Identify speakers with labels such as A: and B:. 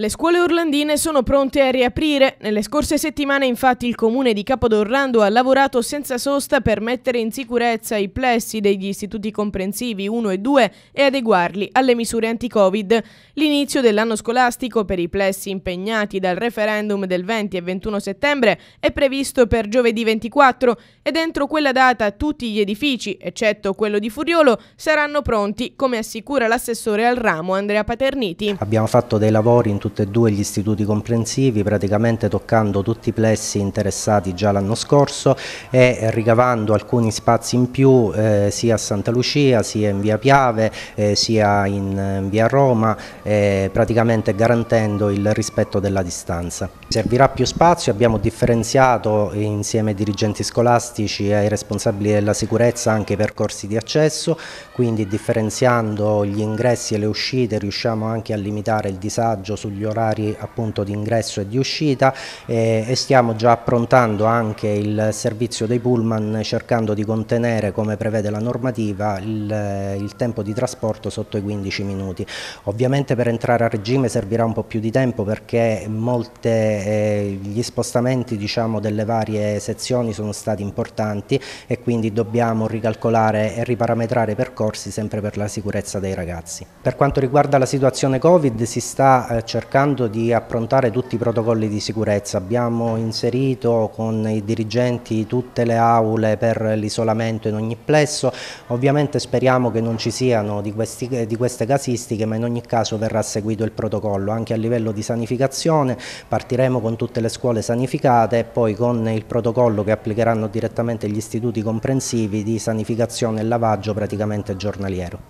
A: Le scuole orlandine sono pronte a riaprire. Nelle scorse settimane infatti il comune di Capodorlando ha lavorato senza sosta per mettere in sicurezza i plessi degli istituti comprensivi 1 e 2 e adeguarli alle misure anti-Covid. L'inizio dell'anno scolastico per i plessi impegnati dal referendum del 20 e 21 settembre è previsto per giovedì 24 e dentro quella data tutti gli edifici, eccetto quello di Furiolo, saranno pronti, come assicura l'assessore al ramo Andrea Paterniti.
B: Abbiamo fatto dei lavori in tutto tutti e due gli istituti comprensivi, praticamente toccando tutti i plessi interessati già l'anno scorso e ricavando alcuni spazi in più eh, sia a Santa Lucia, sia in via Piave, eh, sia in, via Roma, eh, praticamente garantendo il rispetto della distanza. Servirà più spazio, abbiamo differenziato insieme ai dirigenti scolastici e ai responsabili della sicurezza anche i percorsi di accesso, quindi differenziando gli ingressi e le uscite riusciamo anche a limitare il disagio su sugli orari appunto di ingresso e di uscita eh, e stiamo già approntando anche il servizio dei pullman cercando di contenere come prevede la normativa il, eh, il tempo di trasporto sotto i 15 minuti. Ovviamente per entrare a regime servirà un po' più di tempo perché molte, eh, gli spostamenti diciamo, delle varie sezioni sono stati importanti e quindi dobbiamo ricalcolare e riparametrare i percorsi sempre per la sicurezza dei ragazzi. Per quanto riguarda la situazione Covid si sta eh, cercando cercando di approntare tutti i protocolli di sicurezza. Abbiamo inserito con i dirigenti tutte le aule per l'isolamento in ogni plesso. Ovviamente speriamo che non ci siano di, questi, di queste casistiche, ma in ogni caso verrà seguito il protocollo anche a livello di sanificazione. Partiremo con tutte le scuole sanificate e poi con il protocollo che applicheranno direttamente gli istituti comprensivi di sanificazione e lavaggio praticamente giornaliero.